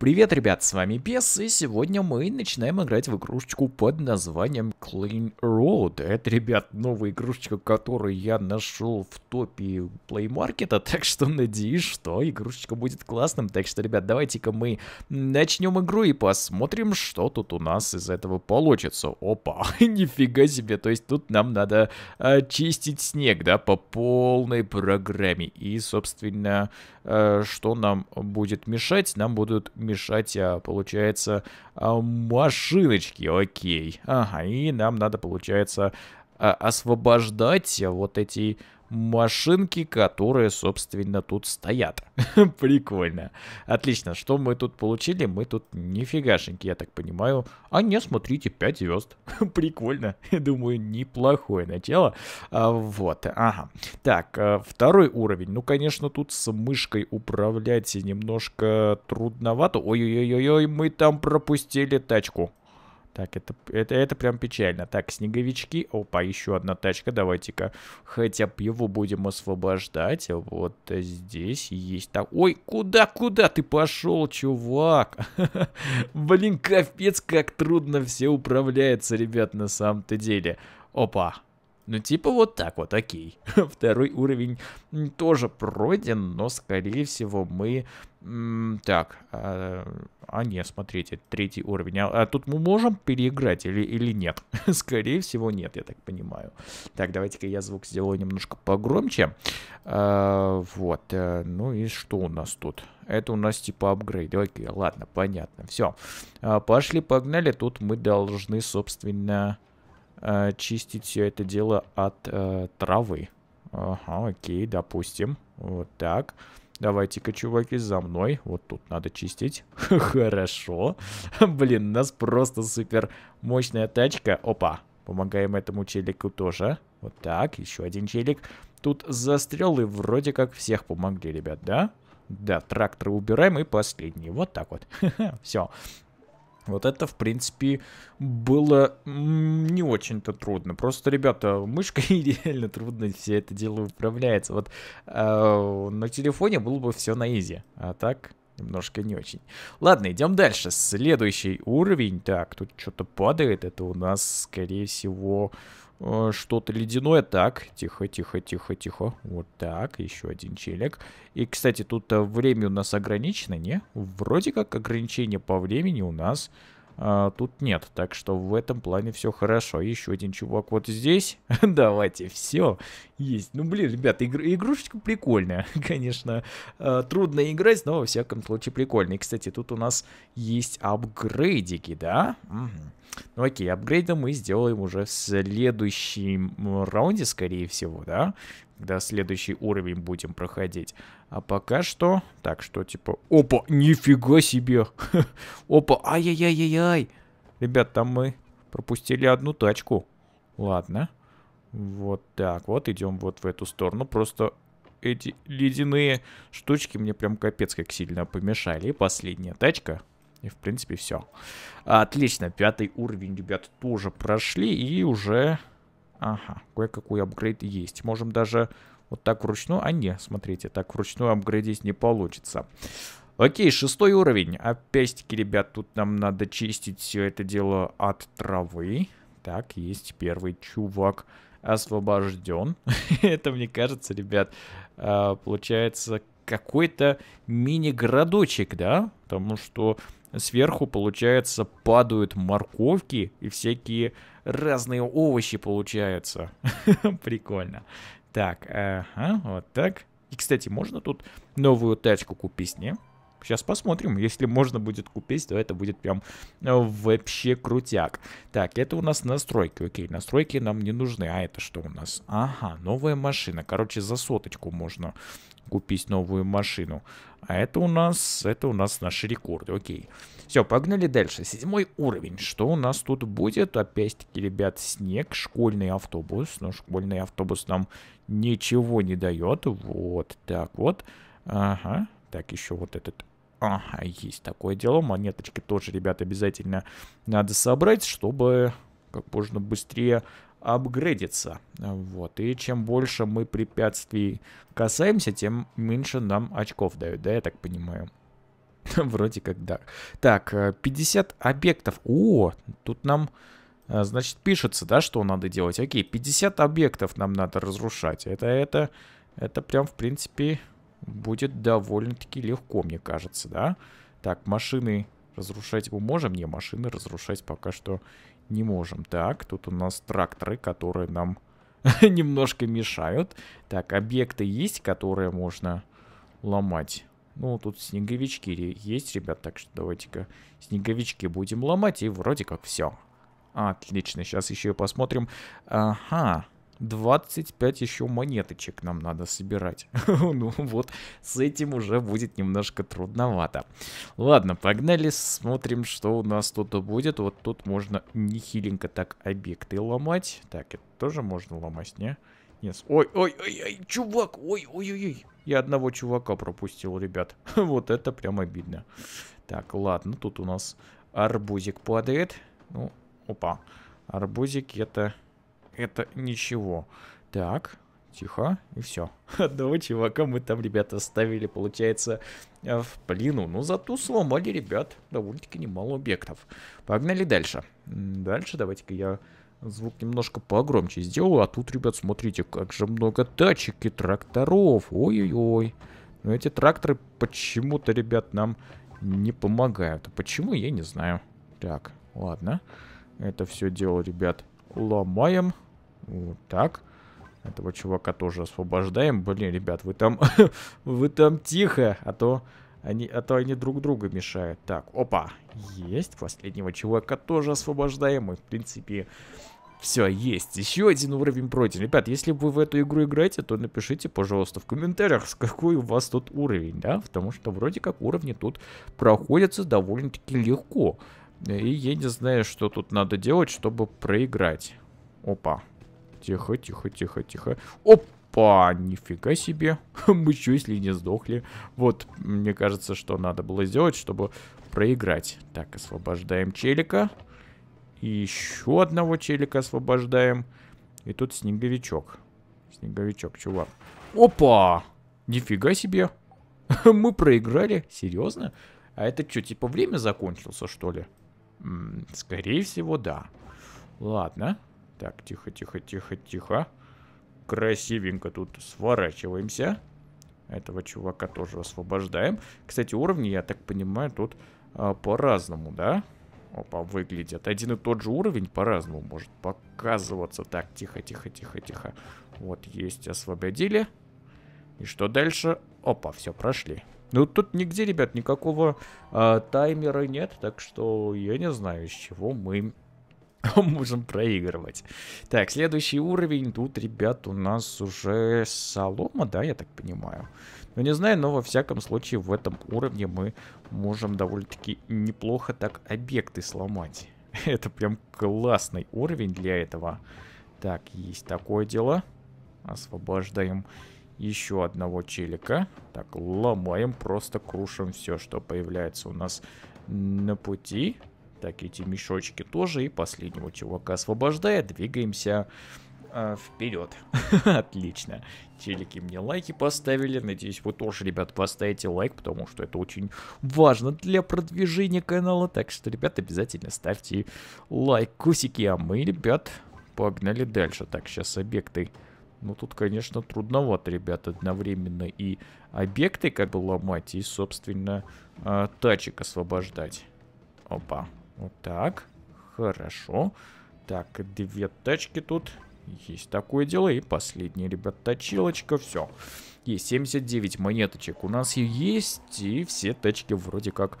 Привет, ребят, с вами Бес, и сегодня мы начинаем играть в игрушечку под названием Clean Road. Это, ребят, новая игрушечка, которую я нашел в топе Play Market, а так что надеюсь, что игрушечка будет классным. Так что, ребят, давайте-ка мы начнем игру и посмотрим, что тут у нас из этого получится. Опа, нифига себе, то есть тут нам надо очистить а, снег, да, по полной программе. И, собственно, а, что нам будет мешать? Нам будут мешать, а, получается, а, машиночки, окей. Ага, и нам надо, получается, а, освобождать вот эти машинки, которые, собственно, тут стоят. Прикольно. Отлично. Что мы тут получили? Мы тут нифигашеньки, я так понимаю. А не, смотрите, 5 звезд. Прикольно. Думаю, неплохое начало. А, вот, ага. Так, э, второй уровень. Ну, конечно, тут с мышкой управлять немножко трудновато. Ой-ой-ой, мы там пропустили тачку. Так, это, это, это прям печально. Так, снеговички. Опа, еще одна тачка. Давайте-ка хотя бы его будем освобождать. Вот здесь есть так. Ой, куда, куда ты пошел, чувак? Блин, капец, как трудно все управляется, ребят, на самом-то деле. Опа, ну, типа вот так вот, окей. Второй уровень тоже пройден, но, скорее всего, мы... Так, а, а не, смотрите, третий уровень. А, а тут мы можем переиграть или, или нет? Скорее всего, нет, я так понимаю. Так, давайте-ка я звук сделаю немножко погромче. А, вот, э, ну и что у нас тут? Это у нас типа апгрейд. Окей, ладно, понятно, все. А, пошли, погнали. Тут мы должны, собственно... Э, чистить все это дело от э, травы. Ага, окей, допустим. Вот так. Давайте-ка, чуваки, за мной. Вот тут надо чистить. Хорошо. Блин, у нас просто супер мощная тачка. Опа. Помогаем этому челику тоже. Вот так, еще один челик. Тут застрял и вроде как всех помогли, ребят, да? Да, тракторы убираем и последний. Вот так вот. Все. Вот это, в принципе, было не очень-то трудно. Просто, ребята, мышкой реально трудно все это дело управляется. Вот э, на телефоне было бы все на изи, а так Немножко не очень. Ладно, идем дальше. Следующий уровень. Так, тут что-то падает. Это у нас, скорее всего, э, что-то ледяное. Так, тихо, тихо, тихо, тихо. Вот так, еще один челик. И, кстати, тут э, время у нас ограничено, не? Вроде как ограничение по времени у нас а, тут нет. Так что в этом плане все хорошо. Еще один чувак вот здесь. Давайте, все есть. Ну, блин, ребята, игр, игрушечка прикольная, конечно. Э, трудно играть, но, во всяком случае, прикольная. И, кстати, тут у нас есть апгрейдики, да? Угу. Ну, окей, апгрейды мы сделаем уже в следующем раунде, скорее всего, да? Когда следующий уровень будем проходить. А пока что... Так, что типа... Опа, нифига себе! Опа, ай-яй-яй-яй-яй! Ребят, там мы пропустили одну тачку. Ладно. Вот так вот, идем вот в эту сторону. Просто эти ледяные штучки мне прям капец как сильно помешали. И последняя тачка. И, в принципе, все. Отлично, пятый уровень, ребят, тоже прошли. И уже... Ага, кое-какой апгрейд есть. Можем даже вот так вручную... А нет, смотрите, так вручную апгрейдить не получится. Окей, шестой уровень. Опять-таки, ребят, тут нам надо чистить все это дело от травы. Так, есть первый чувак. Чувак освобожден. Это, мне кажется, ребят, а, получается какой-то мини-городочек, да? Потому что сверху, получается, падают морковки и всякие разные овощи получаются. Прикольно. Так, ага, вот так. И, кстати, можно тут новую тачку купить, не? Сейчас посмотрим. Если можно будет купить, то это будет прям э, вообще крутяк. Так, это у нас настройки. Окей, настройки нам не нужны. А это что у нас? Ага, новая машина. Короче, за соточку можно купить новую машину. А это у нас, это у нас наши рекорды, окей. Все, погнали дальше. Седьмой уровень. Что у нас тут будет? Опять-таки, ребят, снег, школьный автобус. Но школьный автобус нам ничего не дает. Вот, так вот. Ага. Так, еще вот этот Ага, есть такое дело. Монеточки тоже, ребят, обязательно надо собрать, чтобы как можно быстрее апгрейдиться. Вот. И чем больше мы препятствий касаемся, тем меньше нам очков дают, да, я так понимаю. Вроде как да. Так, 50 э, объектов. О, тут нам, э, значит, пишется, да, что надо делать. Окей, 50 объектов нам надо разрушать. Это, это, это прям, в принципе, будет довольно-таки легко, мне кажется, да? Так, машины разрушать мы можем? Не, машины разрушать пока что не можем. Так, тут у нас тракторы, которые нам немножко мешают. Так, объекты есть, которые можно ломать. Ну, тут снеговички есть, ребят, так что давайте-ка снеговички будем ломать, и вроде как все. Отлично, сейчас еще и посмотрим. Ага, 25 еще монеточек нам надо собирать. ну вот, с этим уже будет немножко трудновато. Ладно, погнали, смотрим, что у нас тут будет. Вот тут можно нехиленько так объекты ломать. Так, это тоже можно ломать, не? Нет. Ой, ой, ой, ой, чувак, ой, ой, ой, ой. Я одного чувака пропустил, ребят. вот это прям обидно. Так, ладно, тут у нас арбузик падает. Ну, опа. Арбузик это это ничего. Так, тихо, и все. Одного чувака мы там, ребята, ставили, получается, э, в плину. Но ну, зато сломали, ребят, довольно-таки немало объектов. Погнали дальше. Дальше давайте-ка я звук немножко погромче сделаю. А тут, ребят, смотрите, как же много тачек и тракторов. Ой-ой-ой. Но эти тракторы почему-то, ребят, нам не помогают. почему, я не знаю. Так, ладно. Это все дело, ребят, ломаем. Вот так. Этого чувака тоже освобождаем. Блин, ребят, вы там... вы там тихо, а то... Они, а то они друг друга мешают. Так, опа, есть. Последнего чувака тоже освобождаем. Мы, в принципе, все, есть. Еще один уровень пройден. Ребят, если вы в эту игру играете, то напишите, пожалуйста, в комментариях, с какой у вас тут уровень, да? Потому что вроде как уровни тут проходятся довольно-таки легко. И я не знаю, что тут надо делать, чтобы проиграть. Опа тихо, тихо, тихо, тихо. Опа, нифига себе. Мы чуть ли не сдохли. Вот, мне кажется, что надо было сделать, чтобы проиграть. Так, освобождаем челика. И еще одного челика освобождаем. И тут снеговичок. Снеговичок, чувак. Опа! Нифига себе. Мы проиграли? Серьезно? А это что, типа время закончился, что ли? скорее всего, да. Ладно. Так, тихо, тихо, тихо, тихо. Красивенько тут сворачиваемся. Этого чувака тоже освобождаем. Кстати, уровни, я так понимаю, тут а, по-разному, да? Опа, выглядят. Один и тот же уровень по-разному может показываться. Так, тихо, тихо, тихо, тихо. Вот есть, освободили. И что дальше? Опа, все, прошли. Ну, тут нигде, ребят, никакого э, таймера нет, так что я не знаю, из чего мы можем проигрывать. Так, следующий уровень. Тут, ребят, у нас уже солома, да, я так понимаю. Ну, не знаю, но во всяком случае в этом уровне мы можем довольно-таки неплохо так объекты сломать. Это прям классный уровень для этого. Так, есть такое дело. Освобождаем еще одного челика. Так, ломаем, просто крушим все, что появляется у нас на пути. Так, эти мешочки тоже. И последнего чувака освобождая. Двигаемся э, вперед. Отлично. Телики мне лайки поставили. Надеюсь, вы тоже, ребят, поставите лайк, потому что это очень важно для продвижения канала. Так что, ребят, обязательно ставьте лайк, кусики. А мы, ребят, погнали дальше. Так, сейчас объекты. Ну, тут, конечно, трудновато, ребят, одновременно и объекты как бы ломать, и, собственно, э, тачек освобождать. Опа. Вот так. Хорошо. Так, две тачки тут. Есть такое дело. И последняя, ребят, точилочка. Все. Есть 79 монеточек у нас есть. И все тачки вроде как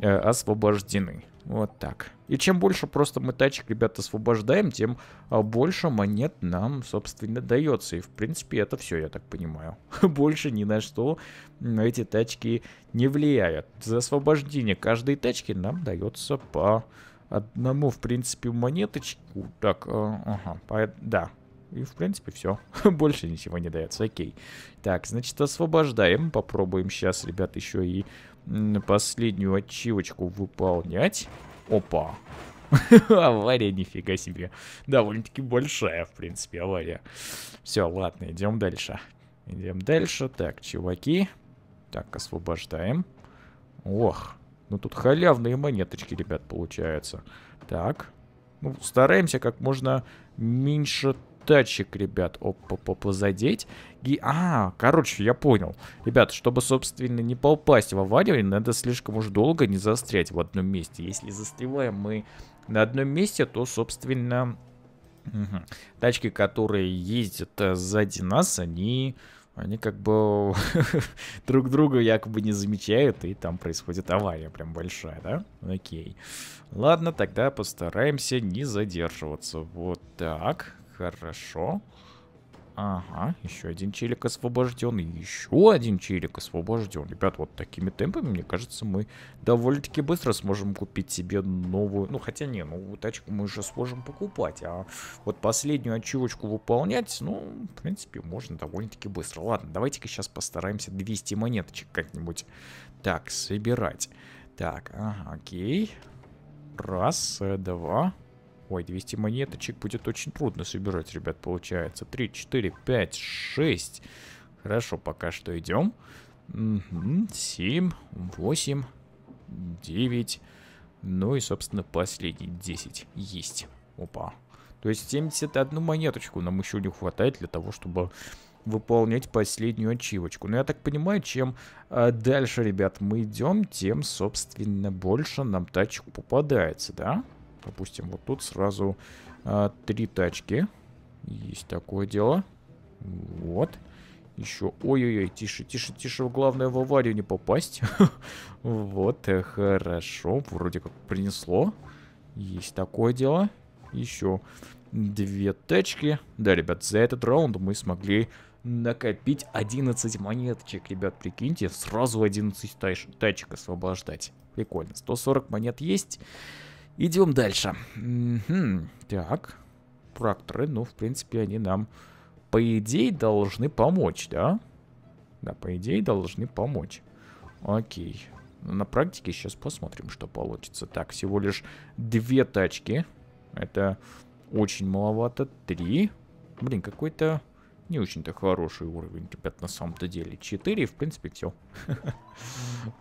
э, освобождены. Вот так. И чем больше просто мы тачек, ребят, освобождаем, тем а, больше монет нам, собственно, дается. И, в принципе, это все, я так понимаю. больше ни на что эти тачки не влияют. За освобождение каждой тачки нам дается по одному, в принципе, монеточку. Так, а, ага, по, а, да. И, в принципе, все. Больше ничего не дается. Окей. Так, значит, освобождаем. Попробуем сейчас, ребят, еще и последнюю отчивочку выполнять. Опа. авария, нифига себе. Довольно-таки большая, в принципе, авария. Все, ладно, идем дальше. Идем дальше. Так, чуваки. Так, освобождаем. Ох, ну тут халявные монеточки, ребят, получается. Так. Ну, стараемся как можно меньше тачек, ребят, оп-оп-оп, задеть. И, а, короче, я понял. Ребят, чтобы, собственно, не попасть в аварию, надо слишком уж долго не застрять в одном месте. Если застреваем мы на одном месте, то, собственно, угу. тачки, которые ездят э, сзади нас, они... Они как бы друг друга якобы не замечают, и там происходит авария прям большая, да? Окей. Ладно, тогда постараемся не задерживаться. Вот так. Хорошо. Ага, еще один челик освобожден, еще один челик освобожден. Ребят, вот такими темпами, мне кажется, мы довольно-таки быстро сможем купить себе новую... Ну, хотя не, ну, тачку мы уже сможем покупать, а вот последнюю ачивочку выполнять, ну, в принципе, можно довольно-таки быстро. Ладно, давайте-ка сейчас постараемся 200 монеточек как-нибудь так собирать. Так, ага, окей. Раз, э, два, Ой, 200 монеточек будет очень трудно собирать, ребят, получается. 3, 4, 5, 6. Хорошо, пока что идем. 7, 8, 9. Ну и, собственно, последний 10 есть. Опа. То есть 71 монеточку нам еще не хватает для того, чтобы выполнять последнюю ачивочку. Но я так понимаю, чем э, дальше, ребят, мы идем, тем, собственно, больше нам тачек попадается, да? Да. Допустим, вот тут сразу а, три тачки. Есть такое дело. Вот. Еще. Ой-ой-ой, тише, тише, тише. Главное в аварию не попасть. Вот, э, хорошо. Вроде как принесло. Есть такое дело. Еще две тачки. Да, ребят, за этот раунд мы смогли накопить 11 монеточек, ребят, прикиньте, сразу 11 тач тачек освобождать. Прикольно, 140 монет есть. Идем дальше. Угу. Так. Практоры, ну, в принципе, они нам, по идее, должны помочь, да? Да, по идее, должны помочь. Окей. На практике сейчас посмотрим, что получится. Так, всего лишь две тачки. Это очень маловато. Три. Блин, какой-то не очень-то хороший уровень, ребят, на самом-то деле. 4, в принципе, все.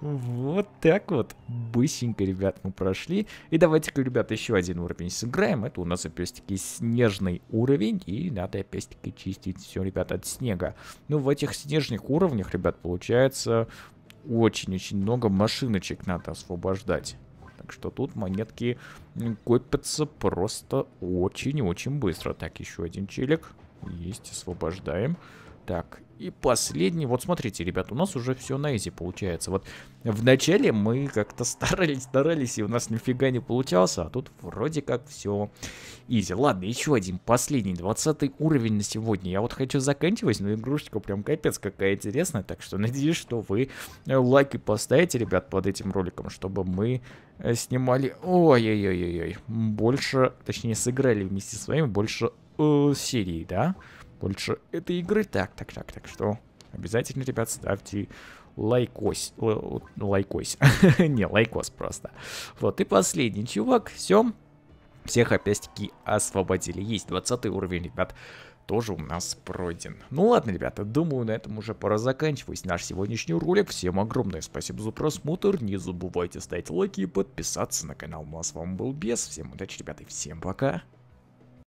Вот так вот. Бысенько, ребят, мы прошли. И давайте-ка, ребят, еще один уровень сыграем. Это у нас, опять-таки, снежный уровень. И надо, опять-таки, чистить все, ребят, от снега. Ну, в этих снежных уровнях, ребят, получается очень-очень много машиночек надо освобождать. Так что тут монетки копятся просто очень-очень быстро. Так, еще один челик. Есть, освобождаем. Так, и последний. Вот смотрите, ребят, у нас уже все на изи получается. Вот вначале мы как-то старались, старались, и у нас нифига не получалось, а тут вроде как все изи. Ладно, еще один, последний, 20 уровень на сегодня. Я вот хочу заканчивать, но игрушечка прям капец какая интересная, так что надеюсь, что вы э, лайки поставите, ребят, под этим роликом, чтобы мы э, снимали... Ой-ой-ой-ой, больше, точнее, сыграли вместе с вами больше э, серий, да, больше этой игры. Так, так, так, так что обязательно, ребят, ставьте лайкос, лайкос, Не, лайкос просто. Вот, и последний чувак. Все. Всех опять-таки освободили. Есть 20 уровень, ребят тоже у нас пройден. Ну ладно, ребята, думаю, на этом уже пора заканчивать наш сегодняшний ролик. Всем огромное спасибо за просмотр. Не забывайте ставить лайки и подписаться на канал. Ну а с вами был Бес. Всем удачи, ребята, и всем пока.